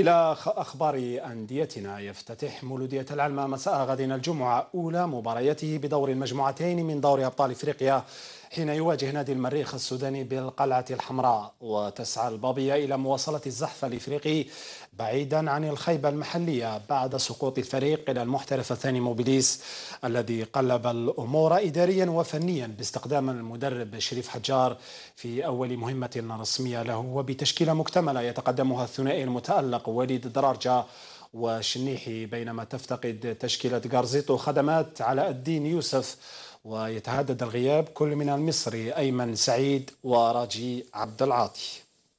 إلى أخبار أنديتنا يفتتح مولودية العلمة مساء غد الجمعة أولى مبارياته بدور المجموعتين من دور أبطال إفريقيا حين يواجه نادي المريخ السوداني بالقلعة الحمراء وتسعى البابية إلى مواصلة الزحف الإفريقي بعيدا عن الخيبة المحلية بعد سقوط الفريق إلى المحترف الثاني موبيليس الذي قلب الأمور إداريا وفنيا باستقدام المدرب شريف حجار في أول مهمة رسمية له وبتشكيلة مكتملة يتقدمها الثنائي المتألق وليد درارجة وشنيحي بينما تفتقد تشكيلة غارزيتو خدمات على الدين يوسف ويتهدد الغياب كل من المصري أيمن سعيد وراجي عبد العاطي